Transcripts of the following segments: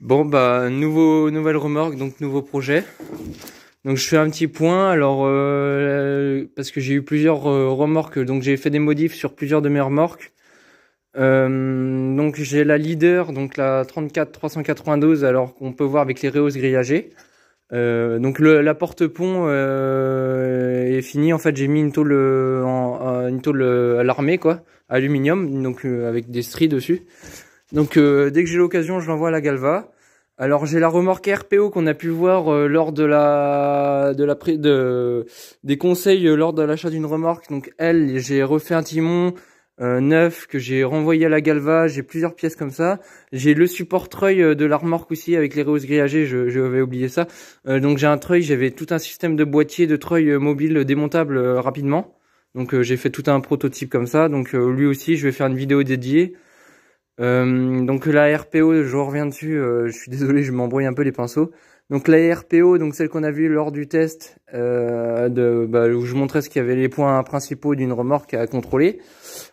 Bon bah nouveau nouvelle remorque donc nouveau projet. Donc je fais un petit point alors euh, parce que j'ai eu plusieurs euh, remorques donc j'ai fait des modifs sur plusieurs de mes remorques. Euh, donc j'ai la leader donc la 34 392 alors qu'on peut voir avec les réhausses grillagées. donc la porte pont est finie en fait j'ai mis une tôle une tôle à l'armée quoi aluminium donc avec des stries dessus. Donc euh, dès que j'ai l'occasion, je l'envoie à la Galva. Alors j'ai la remorque RPO qu'on a pu voir euh, lors de la de la de, des conseils euh, lors de l'achat d'une remorque. Donc elle, j'ai refait un timon neuf que j'ai renvoyé à la Galva. J'ai plusieurs pièces comme ça. J'ai le support treuil de la remorque aussi avec les roses grillagées. Je, je vais oublier ça. donc j'ai un treuil. J'avais tout un système de boîtier de treuil mobile démontable rapidement. Donc j'ai fait tout un prototype comme ça. Donc lui aussi, je vais faire une vidéo dédiée. Euh, donc la RPO, je reviens dessus, euh, je suis désolé, je m'embrouille un peu les pinceaux. Donc la RPO, donc celle qu'on a vue lors du test, euh, de, bah, où je montrais ce qu'il y avait les points principaux d'une remorque à contrôler.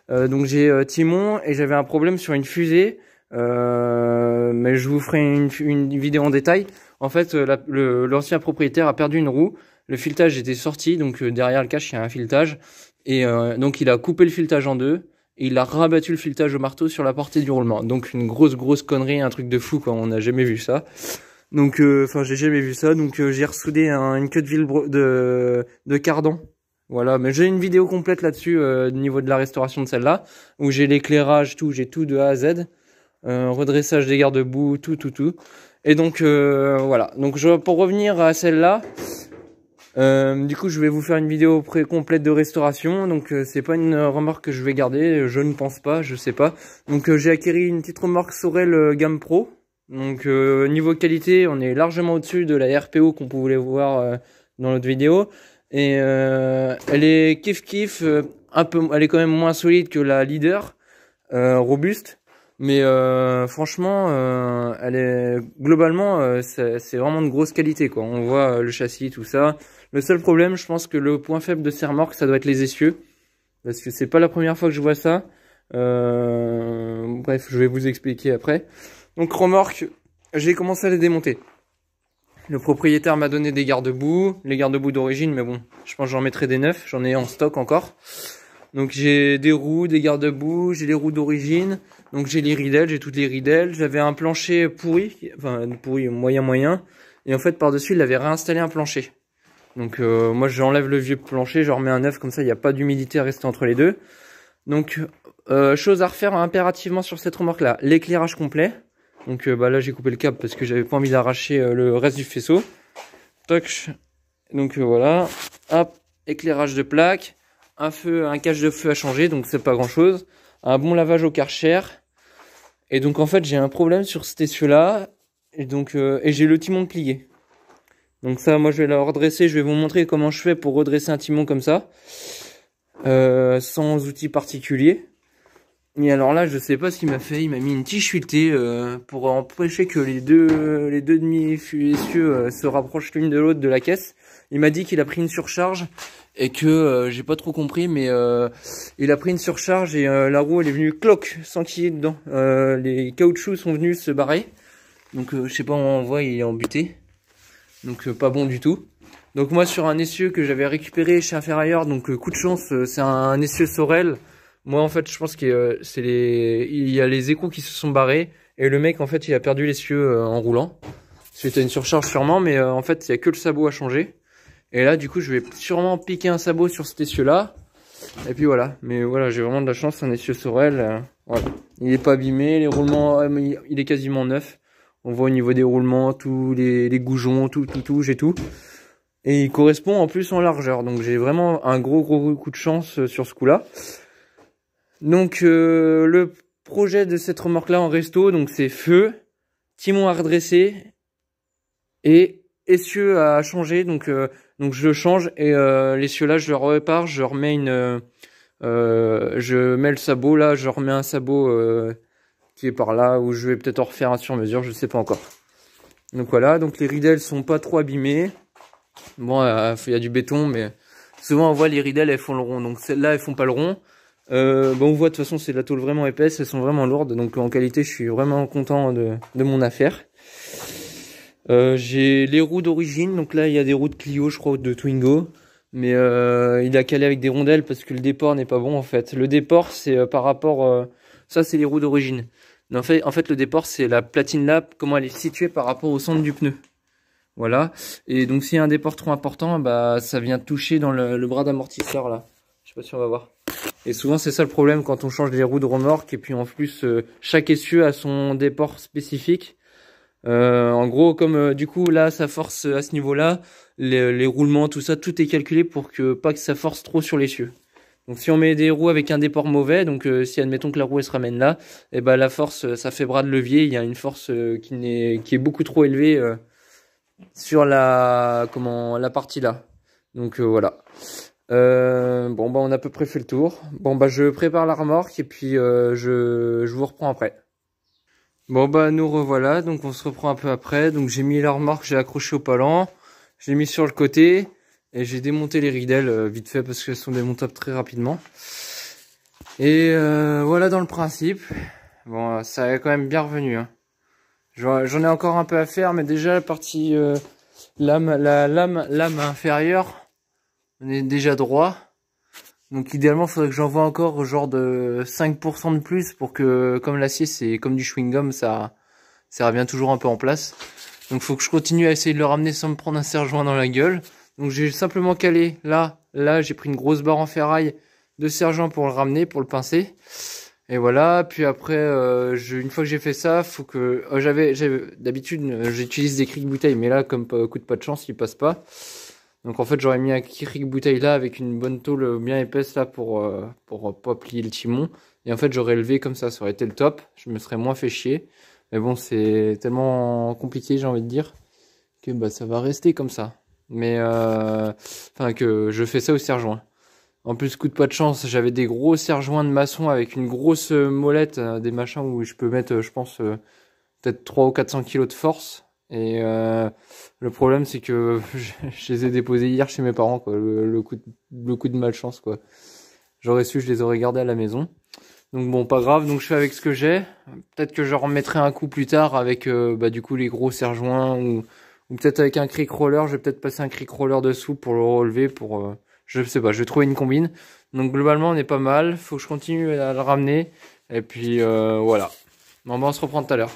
donc j'ai Timon et j'avais un problème sur une fusée, mais je vous ferai une, vidéo en détail. En fait, l'ancien propriétaire a perdu une roue, le filetage était sorti, donc derrière le cache il y a un filetage, et donc il a coupé le filetage en deux il a rabattu le filetage au marteau sur la portée du roulement. Donc une grosse grosse connerie, un truc de fou quoi, on n'a jamais vu ça. Donc euh, enfin j'ai jamais vu ça, donc euh, j'ai ressoudé une queue de ville de, de cardan. Voilà, mais j'ai une vidéo complète là-dessus euh, niveau de la restauration de celle-là, où j'ai l'éclairage, tout, j'ai tout de A à Z, redressage des garde-boue, tout, tout, tout. Et donc voilà, donc je, pour revenir à celle-là, euh, du coup, je vais vous faire une vidéo pré complète de restauration. Donc, euh, c'est pas une remorque que je vais garder. Je ne pense pas, je sais pas. Donc, euh, j'ai acquéri une petite remorque Sorel gamme Pro. Donc, niveau qualité, on est largement au-dessus de la RPO qu'on pouvait voir dans l'autre vidéo. Et elle est kiff kiff. un peu, elle est quand même moins solide que la leader, robuste. Mais franchement, elle est globalement, c'est vraiment de grosse qualité quoi. On voit le châssis, tout ça. Le seul problème, je pense que le point faible de ces remorques, ça doit être les essieux. Parce que c'est pas la première fois que je vois ça. Euh, bref, je vais vous expliquer après. Donc remorque, j'ai commencé à les démonter. Le propriétaire m'a donné des garde-boue, les garde-boue d'origine, mais bon, je pense que j'en mettrai des neufs, j'en ai en stock encore. Donc j'ai des roues, des garde-boue, j'ai les roues d'origine, donc j'ai les ridelles, j'ai toutes les ridelles, j'avais un plancher pourri, enfin pourri moyen moyen, et en fait par-dessus il avait réinstallé un plancher. Donc euh, moi j'enlève le vieux plancher, je remets un neuf, comme ça il n'y a pas d'humidité à rester entre les deux. Donc euh, chose à refaire impérativement sur cette remorque là, l'éclairage complet. Donc euh, bah, là j'ai coupé le câble parce que j'avais pas envie d'arracher le reste du faisceau. Toc. Donc voilà, hop, éclairage de plaque, un feu, un cache de feu à changer, donc c'est pas grand chose. Un bon lavage au karcher. Et donc en fait j'ai un problème sur cet essieu là, et donc et j'ai le timon plié. Donc ça, moi, je vais la redresser. Je vais vous montrer comment je fais pour redresser un timon comme ça, euh, sans outil particulier. Et alors là, je sais pas ce qu'il m'a fait. Il m'a mis une tige filetée euh, pour empêcher que les deux les deux demi fusées euh, se rapprochent l'une de l'autre de la caisse. Il m'a dit qu'il a pris une surcharge et que j'ai pas trop compris, mais il a pris une surcharge et la roue elle est venue cloque sans qu'il y ait dedans. les caoutchoucs sont venus se barrer. Donc je sais pas, on voit il est embuté. Donc euh, pas bon du tout. Donc moi sur un essieu que j'avais récupéré chez un ferrailleur. donc euh, coup de chance, euh, c'est un, essieu Sorel. Moi en fait je pense que c'est les... il y a les échos qui se sont barrés et le mec en fait il a perdu l'essieu en roulant. C'était une surcharge sûrement, mais en fait il y a que le sabot à changer. Et là du coup je vais sûrement piquer un sabot sur cet essieu là. Et puis voilà, mais voilà j'ai vraiment de la chance, un essieu Sorel. Voilà. Il est pas abîmé, les roulements, il est quasiment neuf. On voit au niveau des roulements, tous les, les goujons, tout, tout, tout, j'ai tout. Et il correspond en plus en largeur. Donc j'ai vraiment un gros, gros coup de chance euh, sur ce coup-là. Donc euh, le projet de cette remorque-là en resto, donc c'est feu, timon à redresser et essieu à changer. Donc, euh, donc je change et euh, l'essieu-là, je le repars, je remets une... je mets le sabot là, je remets un sabot par là, où je vais peut-être en refaire un sur mesure, je ne sais pas encore. Donc voilà, donc les ridelles sont pas trop abîmées. Bon, euh, il y a du béton, mais souvent on voit les ridelles, elles font le rond. Donc celles-là, elles font pas le rond. Euh, bon, on voit de toute façon, c'est de la tôle vraiment épaisse, elles sont vraiment lourdes. Donc en qualité, je suis vraiment content de, mon affaire. Euh, j'ai les roues d'origine, donc là il y a des roues de Clio, je crois, de Twingo. Mais il a calé avec des rondelles parce que le déport n'est pas bon en fait. Le déport, c'est par rapport... ça, c'est les roues d'origine en fait, en fait, le déport, c'est la platine là, comment elle est située par rapport au centre du pneu. Voilà. Et donc, s'il y a un déport trop important, bah, ça vient toucher dans le, bras d'amortisseur là. Je sais pas si on va voir. Et souvent, c'est ça le problème quand on change les roues de remorque. Et puis, en plus, euh, chaque essieu a son déport spécifique. Euh, en gros, comme euh, du coup là, ça force à ce niveau-là, les, roulements, tout ça, tout est calculé pour que pas que ça force trop sur l'essieu. Donc si on met des roues avec un déport mauvais, donc euh, si admettons que la roue elle se ramène là, et eh ben la force, euh, ça fait bras de levier, il y a une force euh, qui n'est qui est beaucoup trop élevée sur la comment la partie là. Donc voilà. bon bah on a à peu près fait le tour. Bon bah je prépare la remorque et puis je je vous reprends après. Bon bah nous revoilà, donc on se reprend un peu après. Donc j'ai mis la remorque, j'ai accroché au palan, je l'ai mis sur le côté. Et j'ai démonté les ridelles euh, vite fait parce qu'elles sont démontables très rapidement. Et euh, voilà dans le principe. Bon, euh, ça est quand même bien revenu. Hein. J'en ai encore un peu à faire, mais déjà la partie lame, la lame, lame inférieure, on est déjà droit. Donc idéalement, il faudrait que j'envoie encore genre de 5% de plus pour que, comme l'acier, c'est comme du chewing-gum, ça, ça revient toujours un peu en place. Donc faut que je continue à essayer de le ramener sans me prendre un serre-joint dans la gueule. Donc j'ai simplement calé là, là j'ai pris une grosse barre en ferraille de sergent pour le ramener, pour le pincer. Et voilà, puis après, euh, une fois que j'ai fait ça, faut que euh, d'habitude euh, j'utilise des crics bouteilles, mais là comme coup de pas de chance, il passe pas. Donc en fait j'aurais mis un cric bouteille là avec une bonne tôle bien épaisse là pour pour pas plier le timon. Et en fait j'aurais levé comme ça, ça aurait été le top. Je me serais moins fait chier. Mais bon c'est tellement compliqué j'ai envie de dire que bah ça va rester comme ça mais euh, enfin que je fais ça au serre-joint. En plus, coup de pas de chance, j'avais des gros serre-joints de maçon avec une grosse euh, molette, euh, des machins où je peux mettre, je pense, peut-être 3 ou 400 kilos de force. Et le problème, c'est que je, les ai déposés hier chez mes parents, quoi. Le, coup, de, le coup de malchance, quoi. J'aurais su, je les aurais gardés à la maison. Donc bon, pas grave. Donc je fais avec ce que j'ai. Peut-être que je remettrai un coup plus tard avec, bah, du coup, les gros serre-joints ou peut-être avec un creek roller, je vais peut-être passer un creek roller dessous pour le relever, pour... ne euh, je sais pas, je vais trouver une combine. Donc globalement, on est pas mal. Faut que je continue à le ramener. Et puis euh, voilà. Bon, ben, on se reprend tout à l'heure.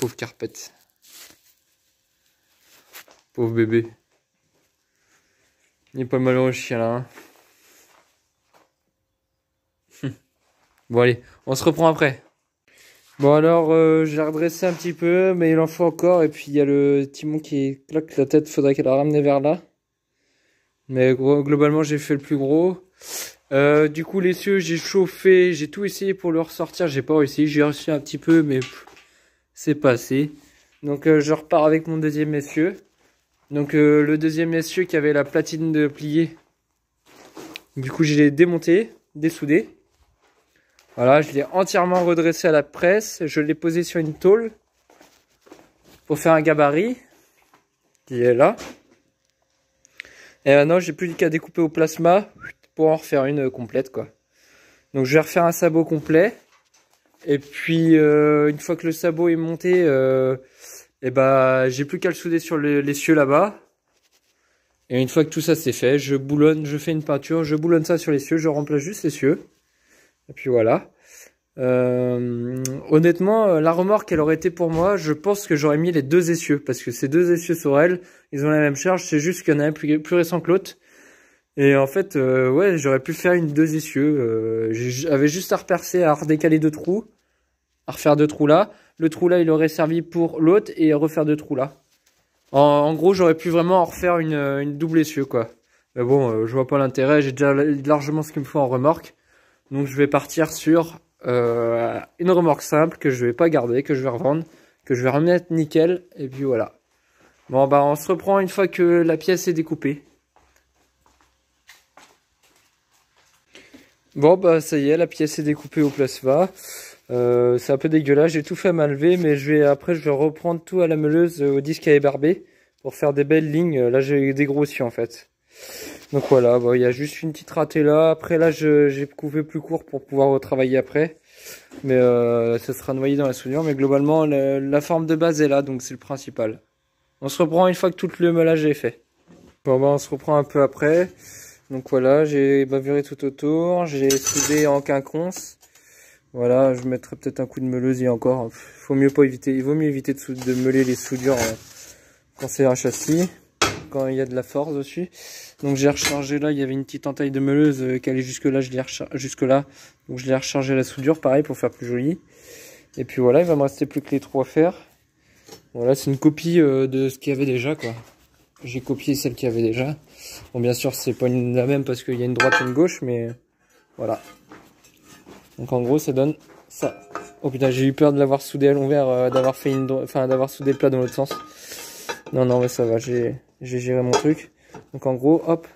pauvre carpette. Pauvre bébé. Il est pas au chien là. Hein. Bon allez, on se reprend après. Bon alors, euh, j'ai redressé un petit peu, mais il en faut encore. Et puis il y a le timon qui claque la tête, faudrait qu'elle la ramène vers là. Mais globalement, j'ai fait le plus gros. Euh, du coup, l'essieu, j'ai chauffé, j'ai tout essayé pour le ressortir. J'ai pas réussi, j'ai réussi un petit peu, mais c'est passé. Donc euh, je repars avec mon deuxième essieu. Donc le deuxième essieu qui avait la platine de plier. Du coup, je l'ai démonté, dessoudé. Voilà, je l'ai entièrement redressé à la presse. Je l'ai posé sur une tôle pour faire un gabarit qui est là. Et maintenant, j'ai plus qu'à découper au plasma pour en refaire une euh, complète, quoi. Donc, je vais refaire un sabot complet. Et puis, euh, une fois que le sabot est monté, euh, et eh ben, j'ai plus qu'à le souder sur les cieux là-bas. Et une fois que tout ça c'est fait, je boulonne, je fais une peinture, je boulonne ça sur les cieux, je remplace juste les cieux. Et puis voilà. Euh, honnêtement, euh, la remorque, elle aurait été pour moi, je pense que j'aurais mis les deux essieux, parce que ces deux essieux sur elle, ils ont la même charge, c'est juste qu'il y en a un plus, récent que l'autre. Et en fait, euh, ouais, j'aurais pu faire une deux essieux. J'avais juste à repercer, à redécaler deux trous, à refaire deux trous là. Le trou là, il aurait servi pour l'autre et à refaire deux trous là. En, gros, j'aurais pu vraiment en refaire une, une double essieu, quoi. Mais bon, je vois pas l'intérêt, j'ai déjà largement ce qu'il me faut en remorque. Donc je vais partir sur euh, une remorque simple que je vais pas garder, que je vais revendre, que je vais remettre nickel, et puis voilà. Bon bah on se reprend une fois que la pièce est découpée. Bon bah ça y est, la pièce est découpée au plasma. va. Euh, c'est un peu dégueulasse, j'ai tout fait à mais je vais après je vais reprendre tout à la meuleuse euh, au disque à ébarber pour faire des belles lignes. Là j'ai des gros en fait. Donc voilà, bah, il y a juste une petite ratée là. Après là, j'ai coupé plus court pour pouvoir retravailler après. Mais euh, ça sera noyé dans la soudure. Mais globalement, la forme de base est là, donc c'est le principal. On se reprend une fois que tout le meulage est fait. Bon ben, on se reprend un peu après. Donc voilà, j'ai bavuré tout autour, j'ai soudé en quinconce. Voilà, je mettrai peut-être un coup de meuleuse encore. mieux pas éviter, il vaut mieux éviter de, de meuler les soudures euh, quand c'est un châssis quand il y a de la force dessus. Donc j'ai rechargé là, il y avait une petite entaille de meuleuse euh, qui allait jusque là, je l'ai jusque là. Donc je l'ai rechargé la soudure, pareil pour faire plus joli. Et puis voilà, il va me rester plus que les trois à faire. Voilà, c'est une copie euh, de ce qu'il y avait déjà quoi. J'ai copié celle qu'il y avait déjà. Bon bien sûr c'est pas une, la même parce qu'il y a une droite et une gauche, mais voilà. Donc en gros ça donne ça. Oh putain, j'ai eu peur de l'avoir soudé à l'envers, euh, d'avoir fait une, enfin d'avoir soudé plat dans l'autre sens. Non, non, mais ça va, j'ai, j'ai géré mon truc. Donc en gros, hop,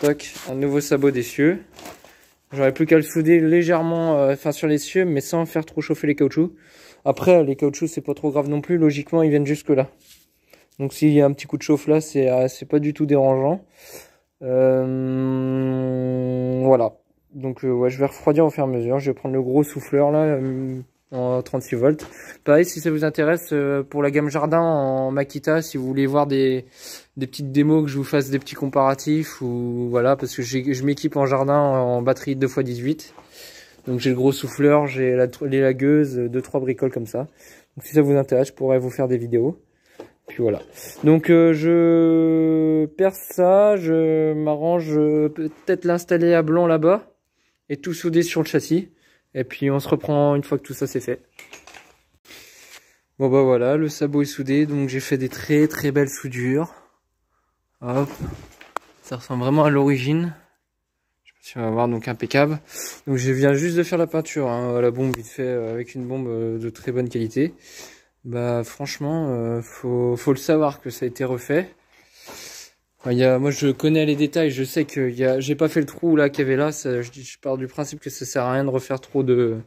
toc, un nouveau sabot des cieux. J'aurais plus qu'à le souder légèrement, euh, enfin sur cieux, mais sans faire trop chauffer les caoutchoucs. Après, les caoutchoucs, c'est pas trop grave non plus. Logiquement, ils viennent jusque là. Donc s'il y a un petit coup de chauffe là, c'est euh, pas du tout dérangeant. Euh, voilà. Donc ouais, je vais refroidir au fur et à mesure. Je vais prendre le gros souffleur là en 36 volts. Pareil, si ça vous intéresse, euh, pour la gamme jardin en Makita, si vous voulez voir des, des petites démos, que je vous fasse des petits comparatifs, ou voilà, parce que je m'équipe en jardin en batterie 2x18. Donc j'ai le gros souffleur, j'ai la, les lagueuses, euh, deux trois bricoles comme ça. Donc si ça vous intéresse, je pourrais vous faire des vidéos. Puis voilà. Donc euh, je perce ça, je m'arrange peut-être l'installer à blanc là-bas et tout souder sur le châssis. Et puis on se reprend une fois que tout ça c'est fait. Bon bah voilà, le sabot est soudé, donc j'ai fait des très très belles soudures. Hop, ça ressemble vraiment à l'origine. Je sais pas si on va voir, donc impeccable. Donc je viens juste de faire la peinture, hein, à la bombe vite fait, euh, avec une bombe euh, de très bonne qualité. Bah franchement, euh, faut le savoir que ça a été refait moi, je connais les détails. Je sais que j'ai pas fait le trou là qu'il y avait là. je, pars du principe que ça sert à rien de refaire trop de,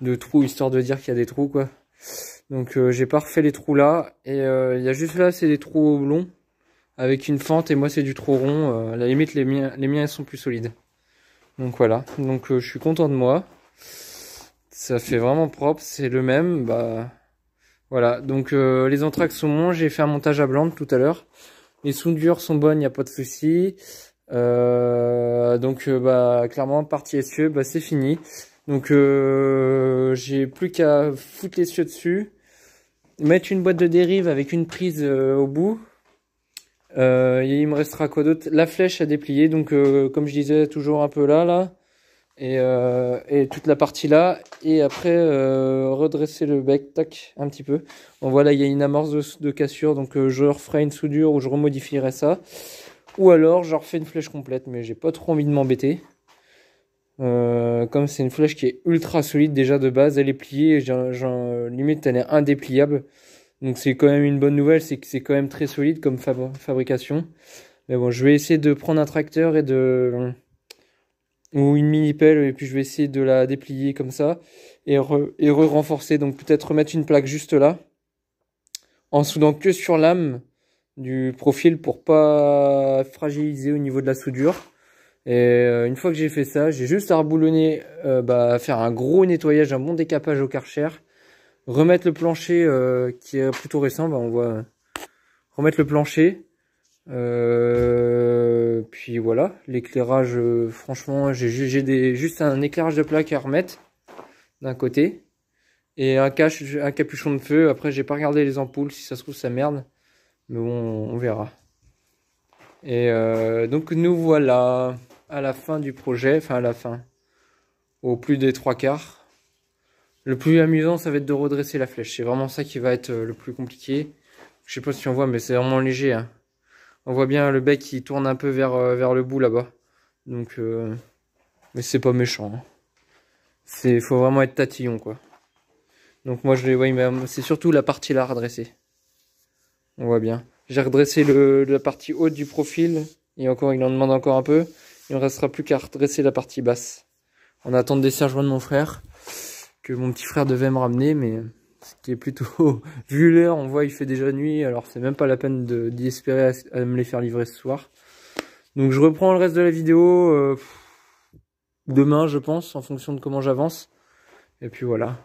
de trous histoire de dire qu'il y a des trous quoi. Donc euh, j'ai pas refait les trous là et euh, il y a juste là c'est des trous longs avec une fente et moi c'est du trou rond. Euh, la limite les miens les miens sont plus solides. Donc voilà. Donc je suis content de moi. Ça fait vraiment propre. C'est le même. Bah voilà. Donc les sont moins, j'ai fait un montage à blanc tout à l'heure. Les soudures sont bonnes, il n'y a pas de souci. Euh, donc euh, bah clairement partie essieu, bah c'est fini. Donc euh, j'ai plus qu'à foutre l'essieu dessus, mettre une boîte de dérive avec une prise euh, au bout. il me restera quoi d'autre La flèche à déplier, donc comme je disais toujours un peu là là. Euh, et, toute la partie là. Et après, euh, redresser le bec, tac, un petit peu. Bon, voilà, il y a une amorce de, cassure, donc euh, je referai une soudure ou je remodifierai ça. Ou alors, je refais une flèche complète, mais j'ai pas trop envie de m'embêter. comme c'est une flèche qui est ultra solide déjà de base, elle est pliée, et limite elle est indépliable. Donc c'est quand même une bonne nouvelle, c'est que c'est quand même très solide comme fabrication. Mais bon, je vais essayer de prendre un tracteur et de ou une mini pelle et puis je vais essayer de la déplier comme ça et re, renforcer donc peut-être remettre une plaque juste là en soudant que sur l'âme du profil pour pas fragiliser au niveau de la soudure et euh, une fois que j'ai fait ça j'ai juste à reboulonner euh, bah, faire un gros nettoyage un bon décapage au karcher remettre le plancher euh, qui est plutôt récent bah, on voit remettre le plancher euh, puis voilà, l'éclairage, euh, franchement, j'ai juste un éclairage de plaque à remettre d'un côté et un, cache, un capuchon de feu. Après, j'ai pas regardé les ampoules, si ça se trouve, ça merde, mais bon, on verra. Et euh, donc, nous voilà à la fin du projet, enfin à la fin, au plus des trois quarts. Le plus amusant, ça va être de redresser la flèche. C'est vraiment ça qui va être le plus compliqué. Je sais pas si on voit, mais c'est vraiment léger. Hein. On voit bien le bec qui tourne un peu vers, euh, vers le bout là-bas. Donc, euh, mais c'est pas méchant. Hein. C'est, faut vraiment être tatillon quoi. Donc moi je les vois, même. c'est surtout la partie là redressée. On voit bien. J'ai redressé le, la partie haute du profil. Et encore, il en demande encore un peu. Il ne restera plus qu'à redresser la partie basse. En attend des serre-joints de mon frère. Que mon petit frère devait me ramener, mais ce qui est plutôt... Vu l'heure, on voit il fait déjà nuit, alors c'est même pas la peine d'y espérer à, me les faire livrer ce soir. Donc je reprends le reste de la vidéo euh, demain, je pense, en fonction de comment j'avance. Et puis voilà.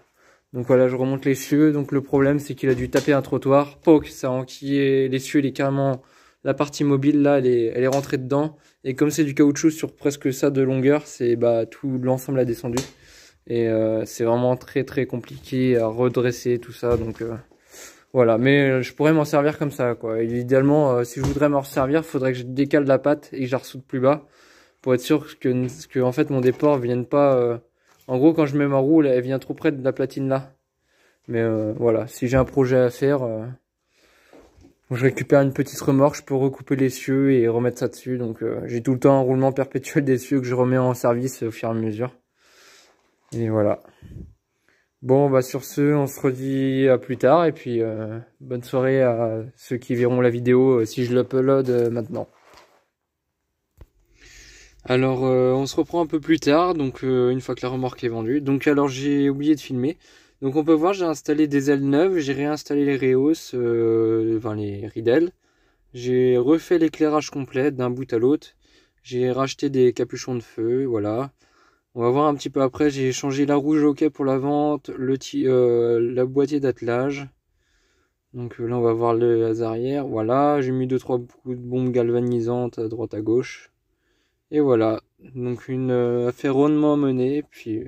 Donc voilà, je remonte les cieux. Donc le problème, c'est qu'il a dû taper un trottoir. Poc, ça a enquillé les cieux, il est carrément... La partie mobile, là, elle est, elle est rentrée dedans. Et comme c'est du caoutchouc sur presque ça de longueur, c'est bah tout l'ensemble a descendu. Et euh, c'est vraiment très très compliqué à redresser tout ça. Donc euh, voilà, mais euh, je pourrais m'en servir comme ça. quoi. Et idéalement, si je voudrais m'en servir, faudrait que je décale la pâte et que je la ressoute plus bas pour être sûr que, en fait mon déport vienne pas. En gros, quand je mets ma roue, elle vient trop près de la platine là. Mais euh, voilà, si j'ai un projet à faire, je récupère une petite remorque, je peux recouper les cieux et remettre ça dessus. Donc j'ai tout le temps un roulement perpétuel des cieux que je remets en service au fur et à mesure. Et voilà. Bon, bah sur ce, on se redit à plus tard. Et puis, euh, bonne soirée à ceux qui verront la vidéo euh, si je l'upload euh, maintenant. Alors, on se reprend un peu plus tard, donc une fois que la remorque est vendue. Donc, alors, j'ai oublié de filmer. Donc, on peut voir, j'ai installé des ailes neuves, j'ai réinstallé les reos enfin les ridelles. J'ai refait l'éclairage complet d'un bout à l'autre. J'ai racheté des capuchons de feu, voilà. On va voir un petit peu après. J'ai changé la rouge OK pour la vente, le euh, la boîtier d'attelage. Donc euh, là, on va voir les arrières. Voilà, j'ai mis 2-3 coups de bombes galvanisantes à droite à gauche. Et voilà, donc une euh, affaire rondement menée. Puis